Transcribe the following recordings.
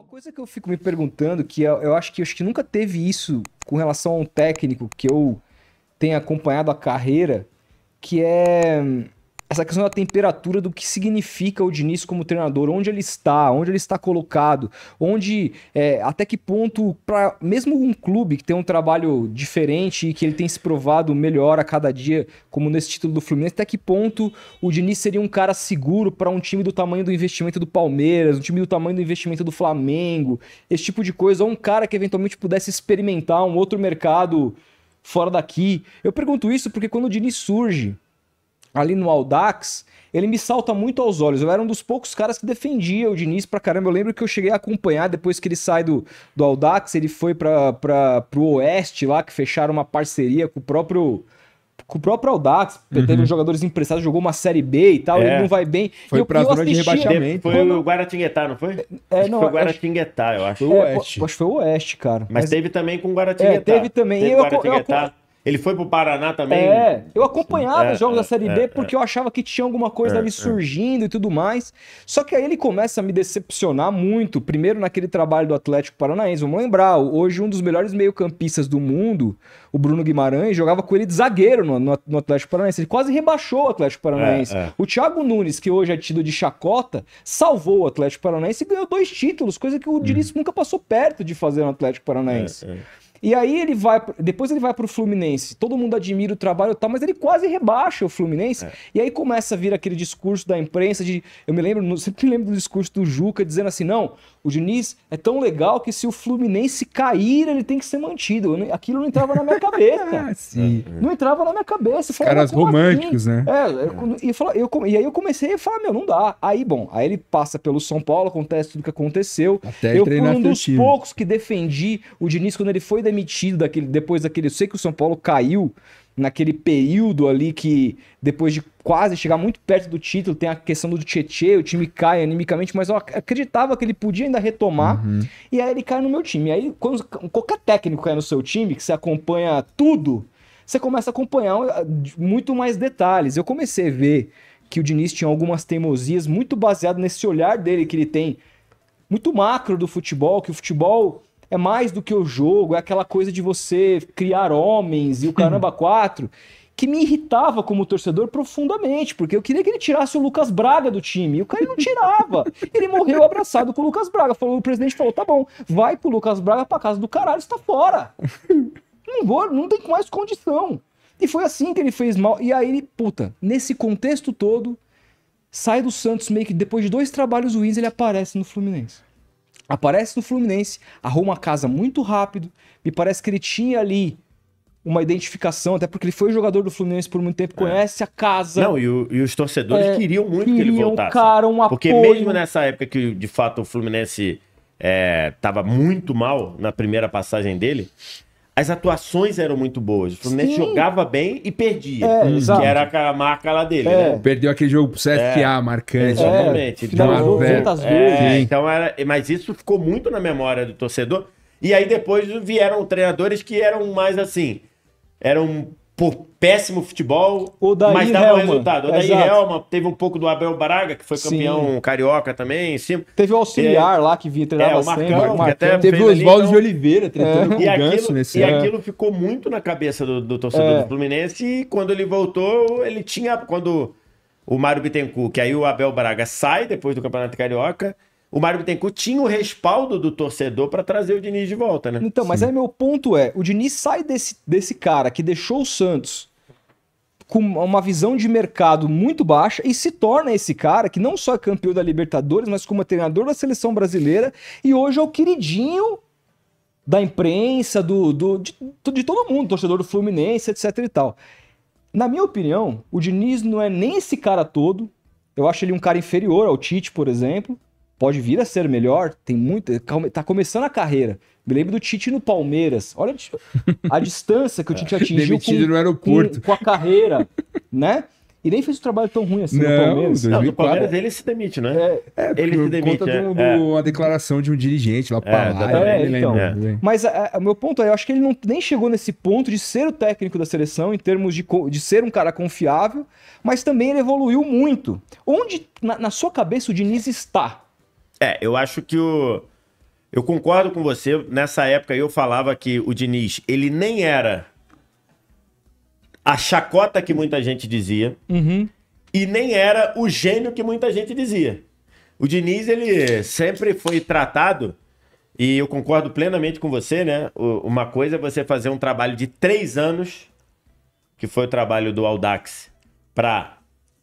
Uma coisa que eu fico me perguntando, que eu, eu acho que eu acho que nunca teve isso com relação a um técnico que eu tenha acompanhado a carreira, que é essa questão da temperatura do que significa o Diniz como treinador, onde ele está, onde ele está colocado, onde é, até que ponto para mesmo um clube que tem um trabalho diferente e que ele tem se provado melhor a cada dia, como nesse título do Fluminense, até que ponto o Diniz seria um cara seguro para um time do tamanho do investimento do Palmeiras, um time do tamanho do investimento do Flamengo, esse tipo de coisa, ou um cara que eventualmente pudesse experimentar um outro mercado fora daqui. Eu pergunto isso porque quando o Diniz surge, ali no Audax, ele me salta muito aos olhos. Eu era um dos poucos caras que defendia o Diniz pra caramba. Eu lembro que eu cheguei a acompanhar depois que ele sai do, do Audax, ele foi pra, pra, pro Oeste lá, que fecharam uma parceria com o próprio. Com o próprio Audax, uhum. teve jogadores emprestados, jogou uma Série B e tal, é. ele não vai bem. Foi eu, pra eu zona de rebaixamento. Foi quando... o Guaratinguetá, não foi? É, é não, foi o Guaratinguetá, acho... eu acho. Foi o é, Oeste. É, acho que foi o Oeste, cara. Mas, Mas... teve também com o é, Guaratinguetá. É, teve também. Teve eu, eu, ele foi pro Paraná também? É, eu acompanhava é, os jogos é, da Série B é, porque é. eu achava que tinha alguma coisa ali surgindo e tudo mais. Só que aí ele começa a me decepcionar muito. Primeiro naquele trabalho do Atlético Paranaense. Vamos lembrar, hoje um dos melhores meio-campistas do mundo, o Bruno Guimarães, jogava com ele de zagueiro no, no, no Atlético Paranaense. Ele quase rebaixou o Atlético Paranaense. O Thiago Nunes, que hoje é tido de chacota, salvou o Atlético Paranaense e ganhou dois títulos, coisa que o hum. Diniz nunca passou perto de fazer no Atlético Paranaense. É, e aí ele vai, depois ele vai para o Fluminense. Todo mundo admira o trabalho e tal, mas ele quase rebaixa o Fluminense. É. E aí começa a vir aquele discurso da imprensa de, eu me lembro, sempre me lembro do discurso do Juca dizendo assim, não, o Diniz é tão legal que se o Fluminense cair, ele tem que ser mantido. aquilo não entrava na minha cabeça. Ah, sim. Não entrava na minha cabeça. caras românticos, assim? né? É, é. E, eu, e aí eu comecei a falar, meu, não dá. Aí, bom, aí ele passa pelo São Paulo, acontece tudo que aconteceu. Até eu fui um dos poucos que defendi o Diniz quando ele foi demitido daquele, depois daquele. Eu sei que o São Paulo caiu naquele período ali que depois de quase chegar muito perto do título, tem a questão do Tietchan, o time cai animicamente, mas eu acreditava que ele podia ainda retomar, uhum. e aí ele cai no meu time. Aí quando qualquer técnico cai no seu time, que você acompanha tudo, você começa a acompanhar ah, muito mais detalhes. Eu comecei a ver que o Diniz tinha algumas teimosias muito baseado nesse olhar dele que ele tem muito macro do futebol, que o futebol é mais do que o jogo, é aquela coisa de você criar homens e o caramba uhum. quatro, que me irritava como torcedor profundamente, porque eu queria que ele tirasse o Lucas Braga do time, e o cara não tirava. ele morreu abraçado com o Lucas Braga. Falou, o presidente falou: "Tá bom, vai pro Lucas Braga para casa do caralho, está fora". não vou, não tem mais condição. E foi assim que ele fez mal. E aí, ele, puta, nesse contexto todo, sai do Santos meio que depois de dois trabalhos ruins, ele aparece no Fluminense aparece no Fluminense, arruma a casa muito rápido. Me parece que ele tinha ali uma identificação, até porque ele foi jogador do Fluminense por muito tempo, é. conhece é. a casa. Não, e, o, e os torcedores é, queriam muito queriam, que ele voltasse. Cara, um apoio. Porque mesmo nessa época que, de fato, o Fluminense estava é, muito mal na primeira passagem dele, as atuações eram muito boas. O Fluminense Sim. jogava bem e perdia. É, hum. Que era a marca lá dele, é. né? Perdeu aquele jogo pro CFA, é. marcante. Exatamente. É. Então, é, vezes. É, então era, mas isso ficou muito na memória do torcedor. E aí depois vieram treinadores que eram mais assim... Eram por péssimo futebol, mas dava Helma. resultado. O Daí Helma, teve um pouco do Abel Braga, que foi campeão Sim. carioca também. Teve o auxiliar é, lá que vinha treinar é, o Marcão, sempre. Marcão. Até teve o Oswaldo então... de Oliveira treinando é. com e o Ganso aquilo, nesse E ano. aquilo ficou muito na cabeça do, do torcedor é. do Fluminense e quando ele voltou, ele tinha... Quando o Mário Bittencourt, que aí o Abel Braga sai depois do Campeonato Carioca o Mário Bittencourt tinha o respaldo do torcedor para trazer o Diniz de volta, né? Então, mas Sim. aí meu ponto é, o Diniz sai desse, desse cara que deixou o Santos com uma visão de mercado muito baixa e se torna esse cara que não só é campeão da Libertadores, mas como é treinador da seleção brasileira e hoje é o queridinho da imprensa, do, do de, de todo mundo, torcedor do Fluminense, etc e tal. Na minha opinião, o Diniz não é nem esse cara todo. Eu acho ele um cara inferior ao Tite, por exemplo pode vir a ser melhor, tem muita. Tá começando a carreira. Me lembro do Tite no Palmeiras. Olha a distância que o Tite atingiu com, com, com a carreira, né? E nem fez um trabalho tão ruim assim não, no Palmeiras. 2004. Não, no Palmeiras ele se demite, né? É, é ele se demite. Conta é, é. a declaração de um dirigente lá para é, lá. Então. É, então, é. Mas é, o meu ponto é, eu acho que ele não, nem chegou nesse ponto de ser o técnico da seleção em termos de, de ser um cara confiável, mas também ele evoluiu muito. Onde, na, na sua cabeça, o Diniz está? É, eu acho que o. Eu concordo com você. Nessa época eu falava que o Diniz, ele nem era a chacota que muita gente dizia uhum. e nem era o gênio que muita gente dizia. O Diniz, ele sempre foi tratado, e eu concordo plenamente com você, né? Uma coisa é você fazer um trabalho de três anos, que foi o trabalho do Audax, para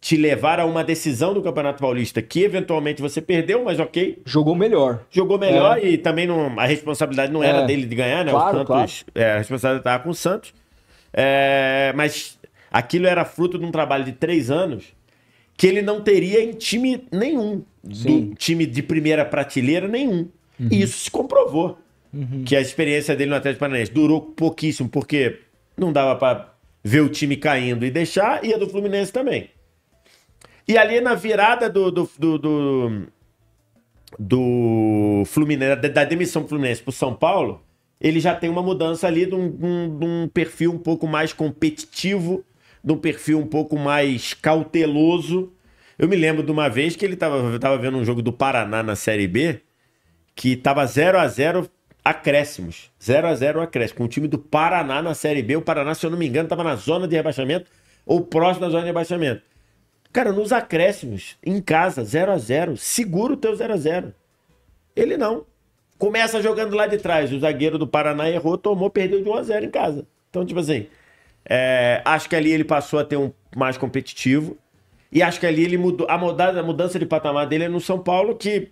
te levar a uma decisão do Campeonato Paulista que eventualmente você perdeu, mas ok. Jogou melhor. Jogou melhor é. e também não, a responsabilidade não é. era dele de ganhar, né? Claro, o Santos, claro. É, a responsabilidade estava com o Santos. É, mas aquilo era fruto de um trabalho de três anos que ele não teria em time nenhum, Sim. do time de primeira prateleira nenhum. Uhum. E isso se comprovou. Uhum. Que a experiência dele no Atlético Paranaense durou pouquíssimo, porque não dava para ver o time caindo e deixar, e a do Fluminense também. E ali na virada do, do, do, do do Fluminense, da demissão do Fluminense para o São Paulo, ele já tem uma mudança ali de um, de um, perfil um pouco mais competitivo, de um perfil um pouco mais cauteloso. Eu me lembro de uma vez que ele estava vendo um jogo do Paraná na Série B, que estava 0 a 0 acréscimos. 0 a 0 acréscimos. Com o time do Paraná na Série B, o Paraná, se eu não me engano, estava na zona de rebaixamento ou próximo da zona de rebaixamento. Cara, nos acréscimos, em casa, 0 a 0 segura o teu 0 a 0 Ele não. Começa jogando lá de trás. O zagueiro do Paraná errou, tomou, perdeu de 1 a 0 em casa. Então, tipo assim, é, acho que ali ele passou a ter um mais competitivo. E acho que ali ele mudou. A mudança, a mudança de patamar dele é no São Paulo, que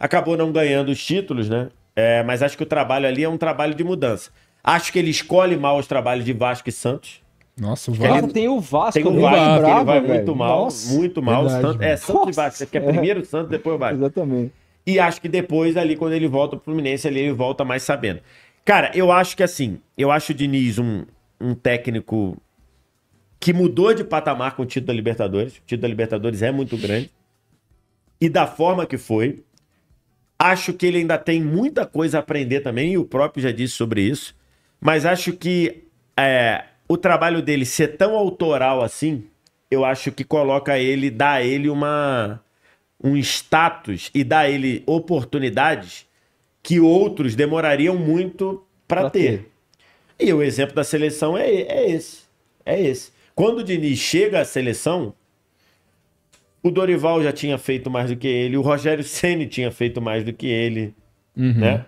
acabou não ganhando os títulos, né? É, mas acho que o trabalho ali é um trabalho de mudança. Acho que ele escolhe mal os trabalhos de Vasco e Santos. Nossa, o Vasco. tem o Vasco, tem o é Vasco, ele vai velho. muito mal, Nossa, muito mal. Verdade, Santos, é, Santos Nossa, e Vasco, você quer é, é. primeiro o Santos, depois o Vasco. Exatamente. E acho que depois, ali, quando ele volta pro Fluminense, ali ele volta mais sabendo. Cara, eu acho que assim, eu acho o Diniz um, um técnico que mudou de patamar com o título da Libertadores. O título da Libertadores é muito grande. E da forma que foi. Acho que ele ainda tem muita coisa a aprender também, e o próprio já disse sobre isso. Mas acho que é, o trabalho dele ser tão autoral assim, eu acho que coloca ele, dá ele uma um status e dá ele oportunidades que outros demorariam muito para ter. ter. E o exemplo da seleção é, é esse. É esse. Quando o Diniz chega à seleção, o Dorival já tinha feito mais do que ele, o Rogério Ceni tinha feito mais do que ele, uhum. né?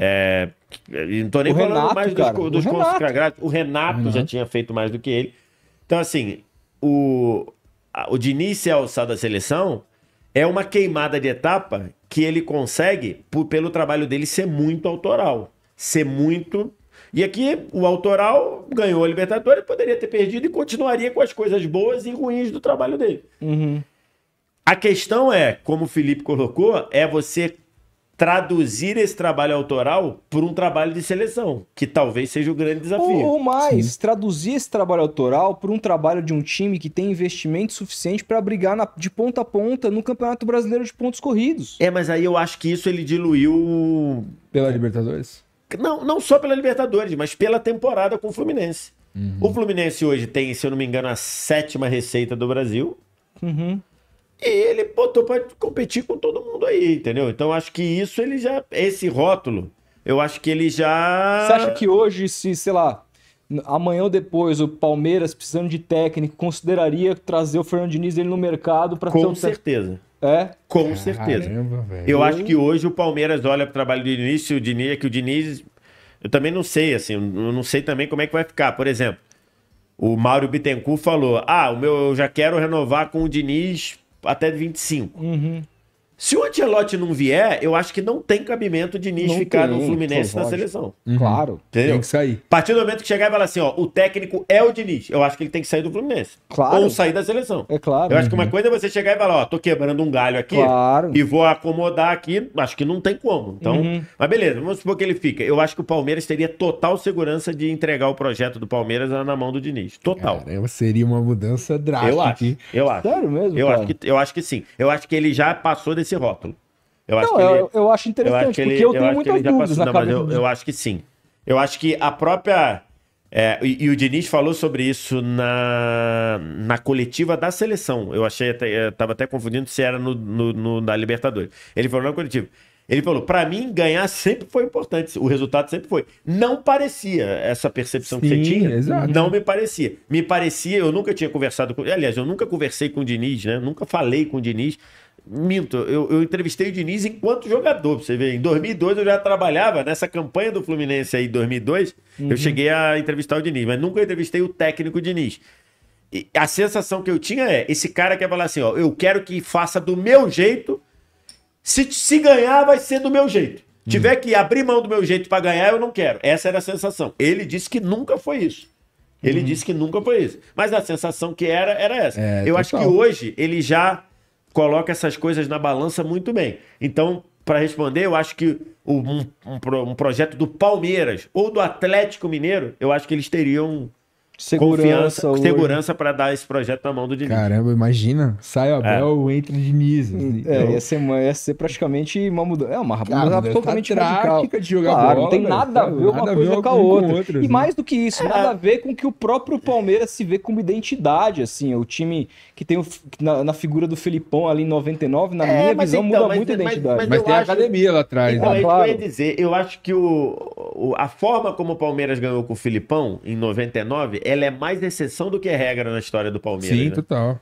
É, não tô nem o falando Renato, mais cara, dos, dos o Renato. O Renato, o Renato já tinha feito mais do que ele. Então, assim, o, o Diniz ser alçado à seleção é uma queimada de etapa que ele consegue por, pelo trabalho dele ser muito autoral. Ser muito. E aqui o autoral ganhou a Libertadores, poderia ter perdido e continuaria com as coisas boas e ruins do trabalho dele. Uhum. A questão é, como o Felipe colocou, é você traduzir esse trabalho autoral por um trabalho de seleção, que talvez seja o grande desafio. Ou, mais, Sim. traduzir esse trabalho autoral por um trabalho de um time que tem investimento suficiente para brigar na, de ponta a ponta no Campeonato Brasileiro de Pontos Corridos. É, mas aí eu acho que isso ele diluiu. Pela Libertadores? Não, não só pela Libertadores, mas pela temporada com o Fluminense. Uhum. O Fluminense hoje tem, se eu não me engano, a sétima receita do Brasil. Uhum. E ele botou para competir com todo aí, entendeu? Então acho que isso ele já. Esse rótulo, eu acho que ele já. Você acha que hoje, se, sei lá, amanhã ou depois o Palmeiras precisando de técnico consideraria trazer o Fernando Diniz ele no mercado para com certeza é com certeza Caramba, eu acho que hoje o Palmeiras olha para o trabalho do Diniz o Diniz é que o Diniz eu também não sei assim eu não sei também como é que vai ficar por exemplo o Mauro Bittencourt falou ah o meu eu já quero renovar com o Diniz até 25 uhum. Se o Ancelotti não vier, eu acho que não tem cabimento de Diniz ficar tem, no Fluminense na seleção. Uhum. Claro, Entendeu? tem que sair. A partir do momento que chegar e falar assim, ó, o técnico é o Diniz, eu acho que ele tem que sair do Fluminense. Claro. Ou sair da seleção. É claro. Eu acho que uma uhum. coisa é você chegar e falar, ó, tô quebrando um galho aqui claro. e vou acomodar aqui, acho que não tem como. Então, uhum. mas beleza, vamos supor que ele fica. Eu acho que o Palmeiras teria total segurança de entregar o projeto do Palmeiras na mão do Diniz. Total. seria uma mudança drástica. Eu acho. Eu acho. Sério mesmo? Eu cara? acho que eu acho que sim. Eu acho que ele já passou desse esse rótulo. Eu não, acho que eu, ele, eu acho interessante, eu acho ele, porque eu, eu tenho muitas dúvidas passou, na não, eu, eu, acho que sim. Eu acho que a própria... É, e, e, o Diniz falou sobre isso na, na coletiva da seleção. Eu achei até, eu tava até confundindo se era no, no, no da Libertadores. Ele falou na coletiva. Ele falou: para mim, ganhar sempre foi importante. O resultado sempre foi. Não parecia essa percepção Sim, que você tinha. Exato. Não me parecia. Me parecia, eu nunca tinha conversado com. Aliás, eu nunca conversei com o Diniz, né? Nunca falei com o Diniz Minto, eu, eu entrevistei o Diniz enquanto jogador, pra você ver. Em 2002 eu já trabalhava nessa campanha do Fluminense aí, 2002. Uhum. Eu cheguei a entrevistar o Diniz, mas nunca entrevistei o técnico Diniz. E a sensação que eu tinha é: esse cara quer falar assim, ó, eu quero que faça do meu jeito. Se, se ganhar, vai ser do meu jeito. Uhum. Tiver que abrir mão do meu jeito para ganhar, eu não quero. Essa era a sensação. Ele disse que nunca foi isso. Ele uhum. disse que nunca foi isso. Mas a sensação que era, era essa. É, eu total. acho que hoje ele já coloca essas coisas na balança muito bem. Então, para responder, eu acho que um, um, um, projeto do Palmeiras ou do Atlético Mineiro, eu acho que eles teriam segurança, segurança para dar esse projeto na mão do Diniz. Caramba, imagina. Sai é. o Abel, é. entra o Diniz. Assim. É, então, ia, ser, ia ser praticamente uma mudança. É uma mudança totalmente tá radical. de jogar claro, bola, não tem né? nada velho, a ver uma nada coisa ver com a outra. Com e né? mais do que isso, é. nada a ver com que o próprio Palmeiras se vê como identidade, assim, é o time que tem o, na, na, figura do Filipão ali em 99, na é, minha visão, então, muda mas, muito mas, a identidade. Mas, mas tem acho... a academia lá atrás. Então, né? claro. É eu ia dizer, eu acho que o, o, a forma como o Palmeiras ganhou com o Filipão em 99 ela é mais exceção do que é regra na história do Palmeiras. Sim, né? total.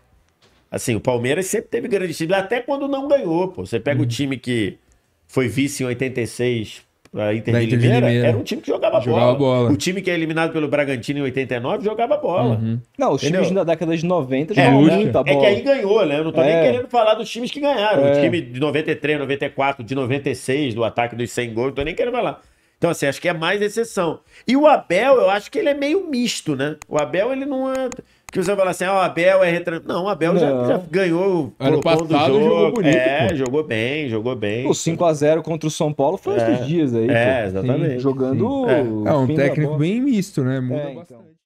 Assim, o Palmeiras sempre teve grandes times, até quando não ganhou, pô. Você pega hum. o uhum. time que foi vice em 86 pra Inter, da de, Inter Limeira, de Limeira, era um time que jogava, jogava bola. bola. O time que é eliminado pelo Bragantino em 89 jogava bola. Uhum. Não, os Entendeu? times da década de 90 é, jogavam é, muita bola. É que aí ganhou, né? Eu não tô é. nem querendo falar dos times que ganharam. É. O time de 93, 94, de 96, do ataque dos 100 gols, não tô nem querendo falar. Então, assim, acho que é mais exceção. E o Abel, eu acho que ele é meio misto, né? O Abel, ele não é. Que você fala assim, ah, o Abel é retran... Não, o Abel não. Já, já, ganhou o passado, jogo. jogou bonito. É, pô. jogou bem, jogou bem. O 5x0 contra o São Paulo foi é. uns dias aí. É, pô. exatamente. Sim, jogando. Sim. É. é. um técnico bem misto, né? Muda é, então. bastante. Então.